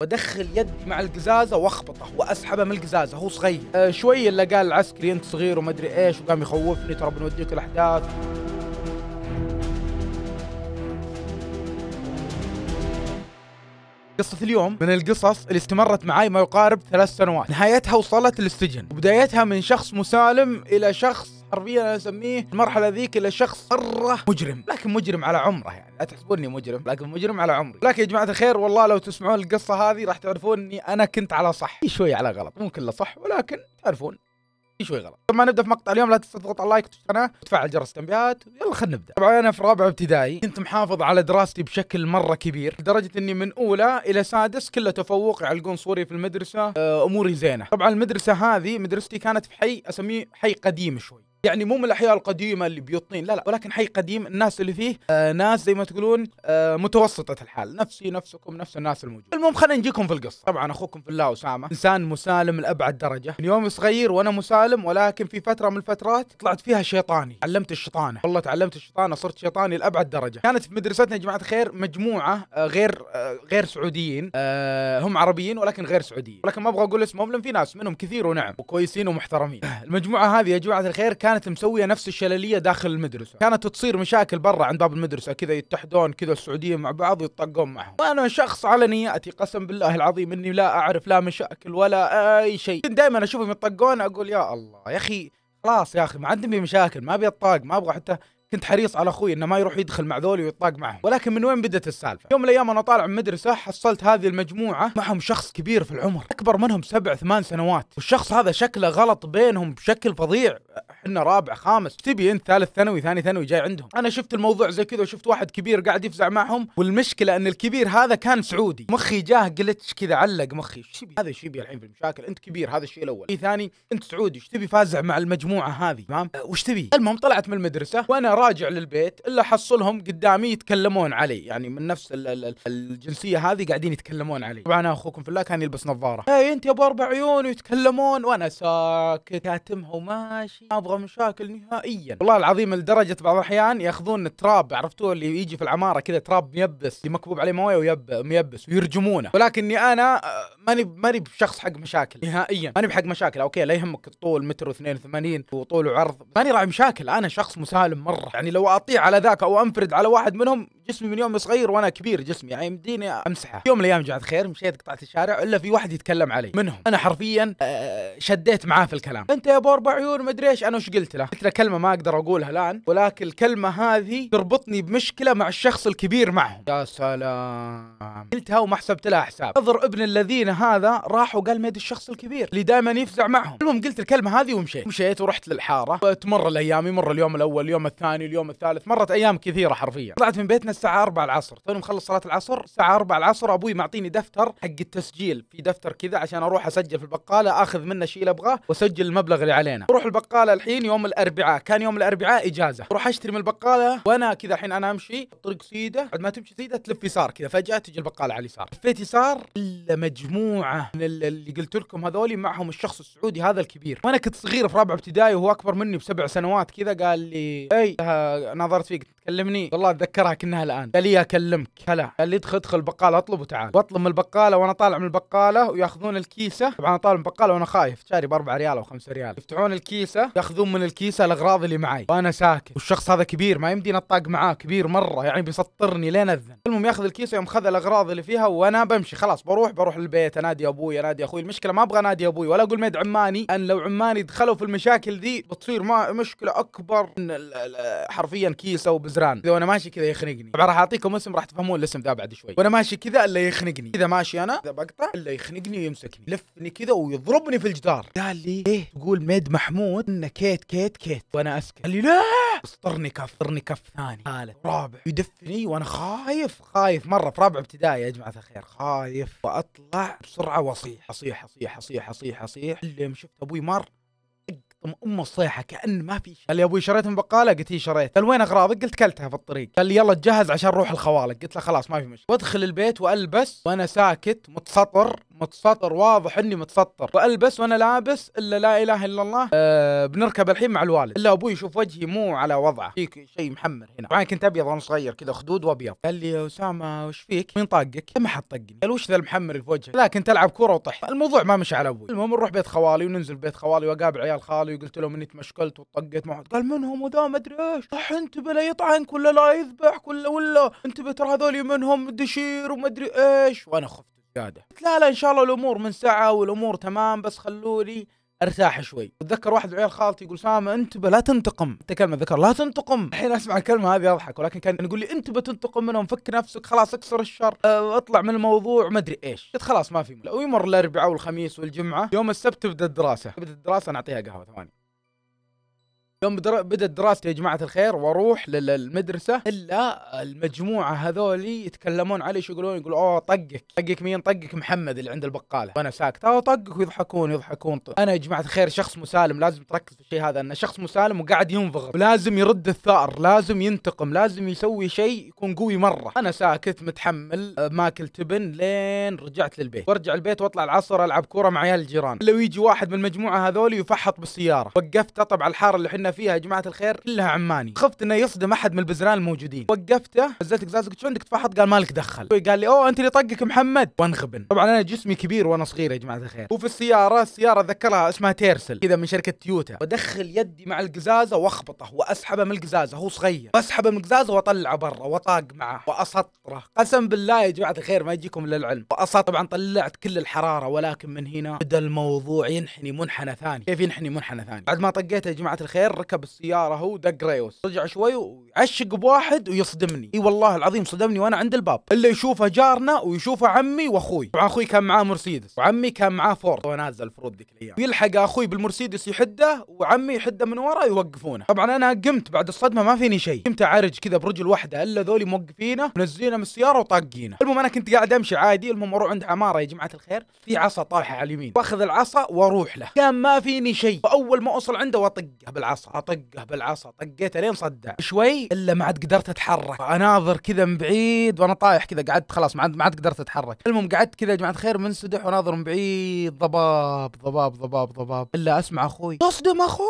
وادخل يد مع القزازه واخبطه واسحبه من القزازه هو صغير أه شوي اللي قال العسكري انت صغير وما ادري ايش وقام يخوفني ترى بنوديك الاحداث قصة اليوم من القصص اللي استمرت معي ما يقارب ثلاث سنوات نهايتها وصلت للسجن وبدايتها من شخص مسالم إلى شخص حرفيا انا اسميه المرحله ذيك الى شخص مره مجرم لكن مجرم على عمره يعني لا تحسبوني مجرم لكن مجرم على عمري لكن يا جماعه الخير والله لو تسمعون القصه هذه راح تعرفون اني انا كنت على صح في شوي على غلط مو كله صح ولكن تعرفون في شوي غلط طبعا نبدا في مقطع اليوم لا تنسى تضغط على لايك وتشترك وتفعل جرس التنبيهات يلا خلينا نبدا طبعا انا في رابع ابتدائي كنت محافظ على دراستي بشكل مره كبير لدرجه اني من اولى الى سادس كله تفوق يعلقون صوري في المدرسه آه، اموري زينه طبعا المدرسه هذه مدرستي كانت في حي اسميه حي قديم شوي يعني مو من الاحياء القديمه اللي بيوطين لا لا ولكن حي قديم الناس اللي فيه آه ناس زي ما تقولون آه متوسطه الحال نفسي نفسكم نفس الناس الموجود المهم خلينا نجيكم في القصه طبعا اخوكم في الله اسامه انسان مسالم لابعد درجه من يوم صغير وانا مسالم ولكن في فتره من الفترات طلعت فيها شيطاني علمت الشيطانه والله تعلمت الشيطانه صرت شيطاني لابعد درجه كانت في مدرستنا يا جماعه الخير مجموعه آه غير آه غير سعوديين آه هم عربيين ولكن غير سعوديين ولكن ما ابغى اقول اسمهم لان في ناس منهم كثير ونعم وكويسين ومحترمين المجموعه هذه يا جماعه الخير كانت كانت مسويه نفس الشلاليه داخل المدرسه كانت تصير مشاكل برا عند باب المدرسه كذا يتحدون كذا السعوديه مع بعض يطقون معهم وانا شخص على نياتي قسم بالله العظيم اني لا اعرف لا مشاكل ولا اي شيء كنت دائما اشوفهم يطقون اقول يا الله يا اخي خلاص يا اخي ما عندي مشاكل ما ابي اتطاق ما ابغى حتى كنت حريص على اخوي انه ما يروح يدخل مع ذولي ويطاق معهم ولكن من وين بدت السالفه يوم من الايام انا طالع من مدرسه حصلت هذه المجموعه معهم شخص كبير في العمر اكبر منهم سبع ثمان سنوات والشخص هذا شكله غلط بينهم بشكل فظيع احنا رابع خامس تبي انت ثالث ثانوي ثاني ثانوي جاي عندهم انا شفت الموضوع زي كذا وشفت واحد كبير قاعد يفزع معهم والمشكله ان الكبير هذا كان سعودي مخي جاه جلتش كذا علق مخي ايش تبي هذا ايش يبي الحين في المشاكل انت كبير هذا الشيء الاول في ثاني انت سعودي ايش تبي فازع مع المجموعه هذه تمام أه وش تبي المهم طلعت من المدرسه وانا راجع للبيت الا حصلهم قدامي يتكلمون علي يعني من نفس الـ الـ الجنسيه هذه قاعدين يتكلمون علي طبعا انا اخوكم في الله كان يلبس نظاره اي انت يا ابو اربع عيون ويتكلمون وانا ساكت كاتمها وماشي ابغى مشاكل نهائيا والله العظيم لدرجه بعض الاحيان ياخذون التراب عرفتوه اللي يجي في العماره كذا تراب ميبس اللي مكبوب عليه مويه ويب ميبس ويرجمونه ولكني انا آه، ماني ماني بشخص حق مشاكل نهائيا ماني بحق مشاكل اوكي لا يهمك الطول متر و82 وطول وعرض ماني راعي مشاكل انا شخص مسالم مره يعني لو اطيع على ذاك او انفرد على واحد منهم جسمي من يوم صغير وانا كبير جسمي يعني يمديني امسحه يوم من الايام جعت خير مشيت قطعت الشارع الا في واحد يتكلم علي منهم انا حرفيا آه، شديت معاه في الكلام انت يا بور بعيون مدري ايش انا وش قلت له؟ قلت له كلمه ما اقدر اقولها الان ولكن الكلمه هذه تربطني بمشكله مع الشخص الكبير معهم يا سلام قلتها وما حسبت لها حساب نظر ابن الذين هذا راح وقال ميد الشخص الكبير اللي دائما يفزع معهم المهم قلت الكلمه هذه ومشيت مشيت ورحت للحاره وتمر الايام يمر اليوم الاول اليوم الثاني اليوم الثالث مرت ايام كثيره حرفيا طلعت من بيتنا الساعه 4 العصر توني مخلص صلاه العصر الساعه 4 العصر ابوي معطيني دفتر حق التسجيل في دفتر كذا عشان اروح اسجل في البقاله اخذ منه شيء ابغاه واسجل المبلغ اللي علينا اروح البقاله الحين الصين يوم الاربعاء كان يوم الاربعاء اجازه اروح اشتري من البقاله وانا كذا الحين انا امشي طرق سيده بعد ما تمشي سيده تلف يسار كذا فجاه تجي البقاله على اليسار لفيت يسار الا مجموعه من اللي قلت لكم هذولي معهم الشخص السعودي هذا الكبير وانا كنت صغير في رابعه ابتدائي وهو اكبر مني بسبع سنوات كذا قال لي اي نظرت فيك كلمني والله اتذكرها كانها الان قال لي اكلمك هلا قال لي ادخل ادخل البقاله اطلب وتعال بطلب من البقاله وانا طالع من البقاله وياخذون الكيسه طبعا انا طالع من البقاله وانا خايف شاري ب 4 ريال او 5 ريال يفتحون الكيسه ياخذون من الكيسه الاغراض اللي معي وانا ساكت والشخص هذا كبير ما يمدي نطاق معاه كبير مره يعني بيسطرني لين اذن المهم ياخذ الكيسه يوم خذ الاغراض اللي فيها وانا بمشي خلاص بروح بروح للبيت انادي ابوي انادي اخوي المشكله ما ابغى انادي ابوي ولا اقول ميد عماني ان لو عماني دخلوا في المشاكل ذي بتصير ما مشكله اكبر من حرفيا كيسه وبز الجزران اذا وانا ماشي كذا يخنقني طبعا راح اعطيكم اسم راح تفهمون الاسم ذا بعد شوي وانا ماشي كذا الا يخنقني اذا ماشي انا اذا بقطع الا يخنقني ويمسكني لفني كذا ويضربني في الجدار قال لي ليه تقول ميد محمود انه كيت كيت كيت وانا اسكت قال لي لا اصطرني كف اصطرني كف ثاني ثالث رابع يدفني وانا خايف خايف مره في رابع ابتدائي يا جماعه الخير خايف واطلع بسرعه واصيح اصيح اصيح اصيح اصيح اصيح, أصيح. اللي شفت ابوي مر ام الصيحه كان ما في شيء قال لي ابوي شريت من بقاله قلت هي شريت قال وين اغراضك قلت كلتها في الطريق قال لي يلا تجهز عشان نروح الخوالق قلت له خلاص ما في مشكله وادخل البيت والبس وانا ساكت متسطر متسطر واضح اني متسطر والبس وانا لابس الا لا اله الا الله أه بنركب الحين مع الوالد الا ابوي يشوف وجهي مو على وضعه فيك شيء محمر هنا طبعا كنت ابيض وانا صغير كذا خدود وابيض قال لي اسامه وش فيك مين طاقك ما حد طقني قال وش ذا المحمر اللي في وجهك لا كنت العب كوره وطحت الموضوع ما مشى على ابوي المهم نروح بيت خوالي وننزل بيت خوالي واقابل عيال خالي وقلت لهم اني تمشكلت وطقيت مع قال منهم وذا ما ادري ايش صح انتبه لا يطعنك ولا لا يذبحك ولا ولا انتبه ترى هذول منهم دشير وما ادري ايش وانا خفت قاعده لا لا ان شاء الله الامور من سعه والامور تمام بس خلوني ارتاح شوي اتذكر واحد من عيال خالتي يقول سامة انتبه لا تنتقم كلمه ذكر لا تنتقم الحين اسمع الكلمة هذه اضحك ولكن كان يقول لي انتبه تنتقم منهم فك نفسك خلاص اكسر الشر آه، اطلع من الموضوع ما ادري ايش قلت خلاص ما في ويمر الاربعاء والخميس والجمعة يوم السبت تبدا الدراسة تبدا الدراسة نعطيها قهوة ثواني يوم بدت بدأت دراستي يا جماعة الخير وأروح للمدرسة إلا المجموعة هذولي يتكلمون علي شو يقولون يقولوا أوه طقك طقك مين طقك محمد اللي عند البقالة وأنا ساكت أوه طقك ويضحكون يضحكون طيب. أنا يا جماعة الخير شخص مسالم لازم تركز في الشيء هذا أنه شخص مسالم وقاعد ينضغط ولازم يرد الثأر لازم ينتقم لازم يسوي شيء يكون قوي مرة أنا ساكت متحمل ماكل تبن لين رجعت للبيت وارجع البيت واطلع العصر العب كوره مع عيال الجيران لو يجي واحد من المجموعه هذولي يفحط بالسياره وقفته طبعا الحاره اللي احنا فيها يا جماعه الخير كلها عماني خفت انه يصدم احد من البزران الموجودين وقفته نزلت قزازك شو عندك تفحط قال مالك دخل قال لي اوه انت اللي طقك محمد وانغبن طبعا انا جسمي كبير وانا صغير يا جماعه الخير وفي السياره السياره ذكرها اسمها تيرسل كذا من شركه تويوتا وادخل يدي مع القزازه واخبطه واسحبه من القزازه هو صغير واسحبه من القزازه واطلعه برا وطاق معه واسطره قسم بالله يا جماعه الخير ما يجيكم الا العلم واسطره طبعا طلعت كل الحراره ولكن من هنا بدا الموضوع ينحني منحنى ثاني كيف ينحني منحنى ثاني بعد ما طقيته يا جماعه الخير ركب السياره هو دق ريوس رجع شوي ويعشق بواحد ويصدمني اي والله العظيم صدمني وانا عند الباب اللي يشوفه جارنا ويشوفه عمي واخوي طبعا اخوي كان معاه مرسيدس وعمي كان معاه فورد هو نازل الفروض ذيك الايام يلحق اخوي بالمرسيدس يحده وعمي يحده من ورا يوقفونه طبعا انا قمت بعد الصدمه ما فيني شيء قمت اعرج كذا برجل واحده الا ذولي موقفينه منزلينه من السياره وطاقينه المهم انا كنت قاعد امشي عادي المهم اروح عند عماره يا جماعه الخير في عصا طالحه على اليمين واخذ العصا واروح له كان ما فيني شيء فاول ما اوصل عنده واطقه بالعصا اطقه بالعصا طقيت لين صدع شوي الا ما عاد قدرت اتحرك اناظر كذا من بعيد وانا طايح كذا قعدت خلاص ما عاد ما عاد قدرت اتحرك المهم قعدت كذا يا جماعه الخير منسدح واناظر من بعيد ضباب ضباب ضباب ضباب الا اسمع اخوي تصدم اخوي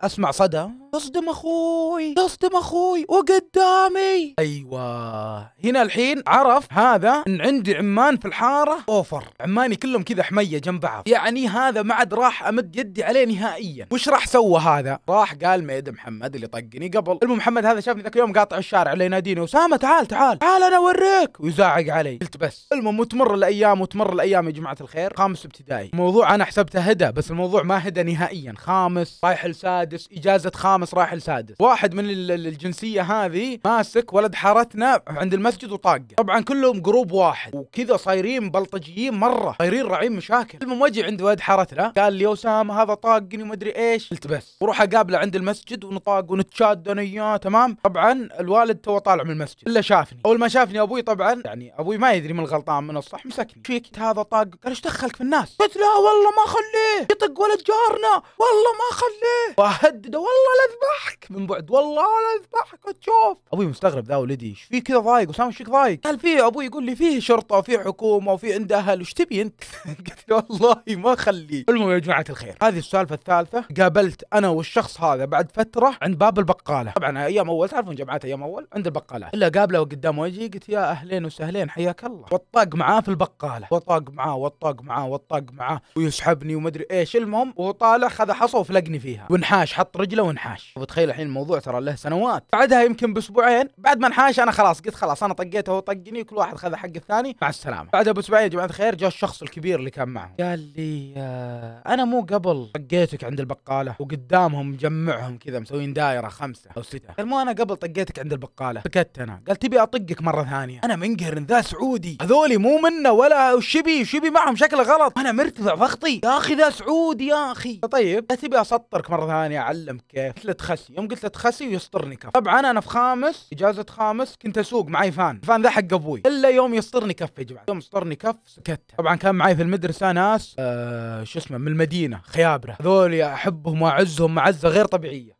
اسمع صدى تصدم اخوي تصدم اخوي وقدامي ايوه هنا الحين عرف هذا ان عندي عمان في الحاره اوفر عماني كلهم كذا حميه جنب بعض يعني هذا ما عاد راح امد يدي عليه نهائيا وش راح سوى هذا راح راح قال ميد محمد اللي طقني قبل المهم محمد هذا شافني ذاك اليوم قاطع الشارع اللي يناديني وسامه تعال تعال تعال انا اوريك ويزعق علي قلت بس المهم وتمر الايام وتمر الايام يا جماعه الخير خامس ابتدائي موضوع انا حسبته هدى بس الموضوع ما هدى نهائيا خامس رايح لسادس اجازه خامس رايح لسادس واحد من الجنسيه هذه ماسك ولد حارتنا عند المسجد وطاقه طبعا كلهم جروب واحد وكذا صايرين بلطجيين مره صايرين راعين مشاكل المهم وجي عند ولد حارتنا قال لي اسامه هذا طاقني ومدري ايش قلت بس وروح اقابله عند المسجد ونطاق ونتشاد انا اياه تمام طبعا الوالد تو طالع من المسجد الا شافني اول ما شافني ابوي طبعا يعني ابوي ما يدري من الغلطان من الصح مسكني فيك هذا طاق قال ايش دخلك في الناس قلت لا والله ما خليه يطق ولد جارنا والله ما خليه واهدده والله لاذبحك من بعد والله لاذبحك تشوف ابوي مستغرب ذا ولدي ايش في كذا ضايق وسام ايش ضايق قال في ابوي يقول لي فيه شرطه وفي حكومه وفي عند اهل ايش تبي انت قلت له والله ما خليه المهم يا جماعه الخير هذه السالفه الثالثه قابلت انا والشخص هذا هذا بعد فتره عند باب البقاله طبعا ايام اول تعرفون جامعات ايام اول عند البقالات الا قابله قدام وجهي قلت يا اهلين وسهلين حياك الله وطاق معاه في البقاله وطاق معاه وطاق معاه وطاق معاه ويسحبني ومدري ايش المهم وطالع خذ حصى وفلقني فيها ونحاش حط رجله ونحاش وتخيل الحين الموضوع ترى له سنوات بعدها يمكن باسبوعين بعد ما انحاش انا خلاص قلت خلاص انا طقيته وطقني كل واحد خذ حق الثاني مع السلامه بعدها باسبوعين يا جماعه الخير جاء الشخص الكبير اللي كان معه قال لي آه، انا مو قبل طقيتك عند البقاله وقدامهم جمع مجمعهم كذا مسوين دايره خمسه او سته قال مو انا قبل طقيتك عند البقاله فكت انا قال تبي اطقك مره ثانيه انا منقهر ان ذا سعودي هذولي مو منا ولا شبي شبي معهم شكله غلط انا مرتفع ضغطي يا اخي ذا سعودي يا اخي طيب تبي اسطرك مره ثانيه اعلمك كيف قلت له تخسي يوم قلت له تخسي ويسطرني كف طبعا انا في خامس اجازه خامس كنت اسوق معي فان الفان ذا حق ابوي الا يوم يسطرني كف يا جماعه يوم يسطرني كف سكت طبعا كان معي في المدرسه ناس آه شو اسمه من المدينه خيابره هذول احبهم واعزهم معزه غير طبيعيه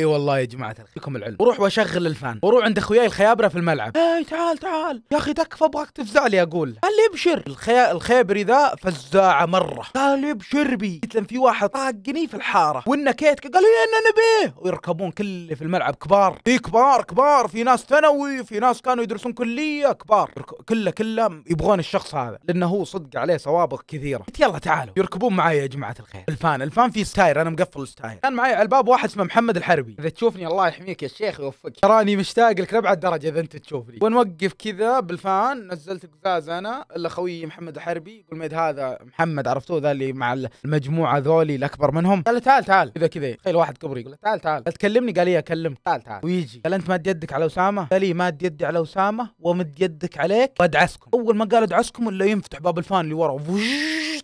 اي والله يا جماعه الخير لكم العلم وروح واشغل الفان وروح عند اخوياي الخيابره في الملعب اي تعال تعال يا اخي تكفى ابغاك تفزع لي اقول قال لي ابشر الخي... الخيبري ذا فزاعه مره قال لي ابشر بي قلت في واحد طاقني في الحاره وانه قال لي انا نبيه ويركبون كل اللي في الملعب كبار في كبار كبار في ناس ثانوي في ناس كانوا يدرسون كليه كبار كله كله يبغون الشخص هذا لانه هو صدق عليه سوابق كثيره قلت يلا تعالوا يركبون معي يا جماعه الخير الفان الفان في ستاير انا مقفل الستاير كان معي على الباب واحد اسمه محمد الحربي العربي اذا تشوفني الله يحميك يا شيخ ويوفقك تراني مشتاق لك لابعد درجه اذا انت تشوفني ونوقف كذا بالفان نزلت قزاز انا الا خويي محمد الحربي يقول ميد هذا محمد عرفتوه ذا اللي مع المجموعه ذولي الاكبر منهم قال تعال تعال كذا كذا تخيل واحد كبري يقول تعال تعال قال تكلمني قال لي إيه، اكلمك تعال تعال ويجي قال انت ماد يدك على اسامه قال لي إيه، ماد يدي على اسامه ومد يدك عليك وادعسكم اول ما قال ادعسكم الا ينفتح باب الفان اللي ورا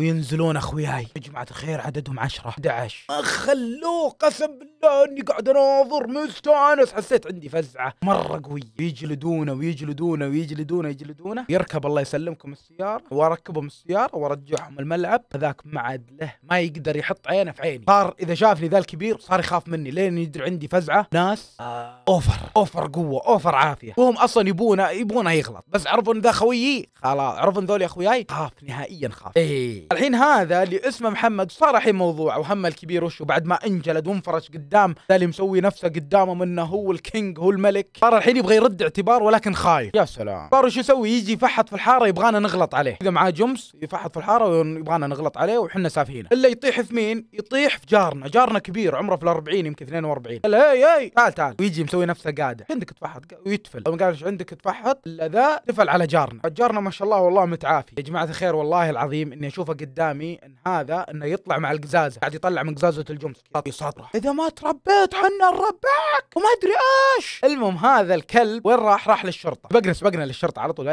وينزلون اخوياي يا جماعه الخير عددهم 10 11 ما خلوه قسم بالله اني قاعد قاعد اناظر مستانس حسيت عندي فزعه مره قويه يجلدونه ويجلدونه ويجلدونه يجلدونه يركب الله يسلمكم السياره واركبهم السياره وارجعهم الملعب هذاك ما عاد له ما يقدر يحط عينه في عيني صار اذا شافني ذا الكبير صار يخاف مني لين يدري عندي فزعه ناس آه اوفر اوفر قوه اوفر عافيه وهم اصلا يبونه يبونه يغلط بس عرفوا ان ذا خويي خلاص عرفوا ان ذولي اخوياي خاف نهائيا خاف إيه. الحين هذا اللي اسمه محمد صار الحين موضوع وهم الكبير وشو بعد ما انجلد وانفرش قدام ذا اللي مسوي نفسه قدامهم انه هو الكينج هو الملك صار الحين يبغى يرد اعتبار ولكن خايف يا سلام صار شو يسوي يجي يفحط في الحاره يبغانا نغلط عليه اذا معاه جمس يفحط في الحاره ويبغانا نغلط عليه وحنا سافهين الا يطيح في مين يطيح في جارنا جارنا كبير عمره في ال40 يمكن 42 قال اي اي تعال تعال ويجي مسوي نفسه قاعد عندك تفحط ويتفل لو ما قالش عندك تفحط الا ذا تفل على جارنا جارنا ما شاء الله والله متعافي يا جماعه الخير والله العظيم اني اشوفه قدامي ان هذا انه يطلع مع القزازه قاعد يطلع من قزازه الجمس يصرخ اذا ما تربيت عنا نربعك وما ادري ايش المهم هذا الكلب وين راح راح للشرطه بقنا سبقنا للشرطه على طول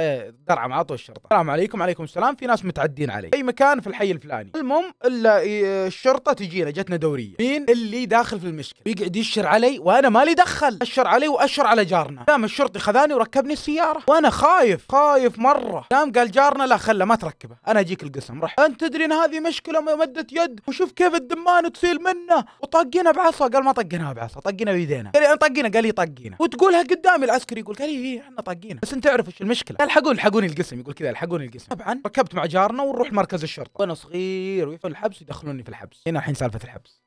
درعم على طول الشرطه السلام عليكم عليكم السلام في ناس متعدين علي اي مكان في الحي الفلاني المهم الا الشرطه تجينا جتنا دوريه مين اللي داخل في المشكله يقعد يشر علي وانا مالي دخل اشر علي واشر على جارنا قام الشرطي خذاني وركبني السياره وانا خايف خايف مره قام قال جارنا لا خله ما تركبه انا اجيك القسم رح انت تدري ان هذه مشكله مده يد وشوف كيف الدمان تصير منه وطقنا بعصا قال ما طقناها بعصا العصا طقنا بايدينا قال انا طقينا قال لي طقينا وتقولها قدام العسكري يقول قال لي إيه، احنا طقينا بس انت تعرف ايش المشكله قال الحقون الحقوني القسم يقول كذا الحقوني القسم طبعا ركبت مع جارنا ونروح مركز الشرطه وانا صغير ويفعل الحبس يدخلوني في الحبس هنا الحين سالفه الحبس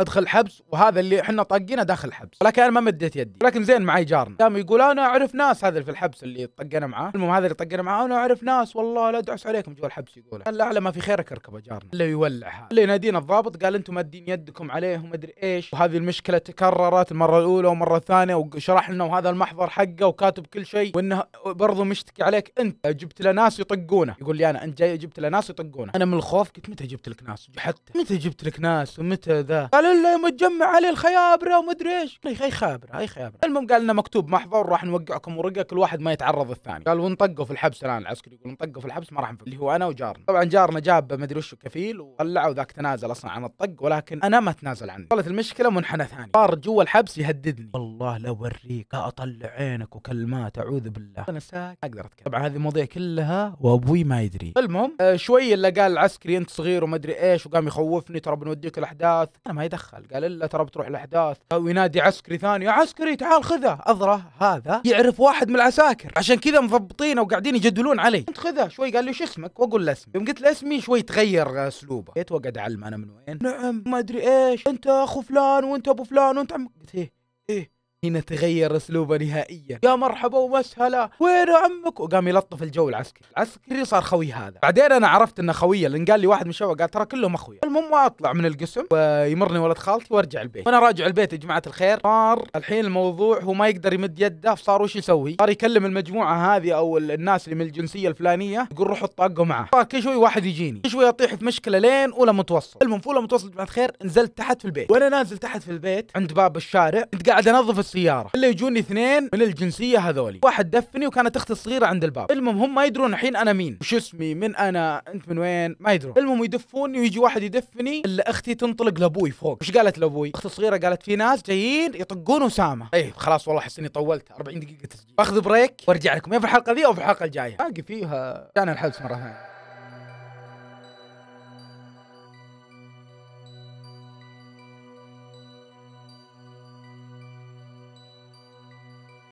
ادخل حبس وهذا اللي احنا طاقينه داخل الحبس ولكن انا ما مديت يدي ولكن زين معي جارنا قام يقول انا اعرف ناس هذا اللي في الحبس اللي طقنا معاه المهم هذا اللي طقنا معاه انا اعرف ناس والله لا ادعس عليكم جوا الحبس يقول الا اعلى ما في خيرك اركب يا جارنا يولع هذا اللي ينادينا الضابط قال انتم مدين يدكم عليه وما ادري ايش وهذه المشكله تكررت المره الاولى ومره الثانيه وشرح لنا وهذا المحضر حقه وكاتب كل شيء وانه برضه مشتكي عليك انت جبت له ناس يطقونه يقول لي انا انت جاي جبت له ناس يطقونه انا من الخوف قلت متى جبت لك ناس حتى متى جبت لك ناس ومتى ذا قال الا يوم تجمع عليه الخيابره ومدري ايش اي خيابره اي خيابره المهم قال لنا مكتوب محظور راح نوقعكم ورقه كل واحد ما يتعرض الثاني قال ونطقه في الحبس الان العسكري يقول نطقه في الحبس ما راح اللي هو انا وجارنا طبعا جارنا جاب ما ادري وش كفيل وطلعه وذاك تنازل اصلا عن الطق ولكن انا ما اتنازل عنه صارت المشكله منحنى ثاني صار جوا الحبس يهددني والله لو اوريك اطلع عينك وكلمات اعوذ بالله انا ساكت اقدر اتكلم طبعا هذه المواضيع كلها وابوي ما يدري المهم آه شوي اللي قال العسكري انت صغير وما ادري ايش وقام يخوفني ترى بنوديك الاحداث انا ما يدخل تدخل قال له ترى بتروح الاحداث آه، وينادي عسكري ثاني يا عسكري تعال خذه اضره هذا يعرف واحد من العساكر عشان كذا مضبطينه وقاعدين يجدلون علي انت خذه شوي قال لي شو اسمك واقول له اسمي يوم قلت له اسمي شوي تغير آه، اسلوبه جيت وقعد اعلم انا من وين نعم ما ادري ايش انت اخو فلان وانت ابو فلان وانت عم قلت ايه ايه هنا تغير اسلوبه نهائيا يا مرحبا ومسهلا وين عمك وقام يلطف الجو العسكري العسكري صار خوي هذا بعدين انا عرفت انه خويه لان قال لي واحد من الشباب قال ترى كلهم اخويا المهم اطلع من القسم ويمرني ولد خالتي وارجع البيت وانا راجع البيت يا جماعه الخير صار الحين الموضوع هو ما يقدر يمد يده صار وش يسوي صار يكلم المجموعه هذه او الناس اللي من الجنسيه الفلانيه يقول روحوا طاقوا معه كل شوي واحد يجيني كل شوي اطيح في مشكله لين اولى متوسط المهم في اولى متوسط يا جماعه الخير نزلت تحت في البيت وانا نازل تحت في البيت عند باب الشارع قاعد انظف السياره الا يجوني اثنين من الجنسيه هذولي واحد دفني وكانت اختي الصغيره عند الباب المهم هم ما يدرون الحين انا مين وش اسمي من انا انت من وين ما يدرون المهم يدفوني ويجي واحد يدفني الا اختي تنطلق لابوي فوق وش قالت لابوي اختي الصغيره قالت في ناس جايين يطقون اسامه اي خلاص والله احس اني طولت 40 دقيقه تسجيل اخذ بريك وارجع لكم يا في الحلقه ذي او في الحلقه الجايه باقي فيها كان الحبس مره ثانيه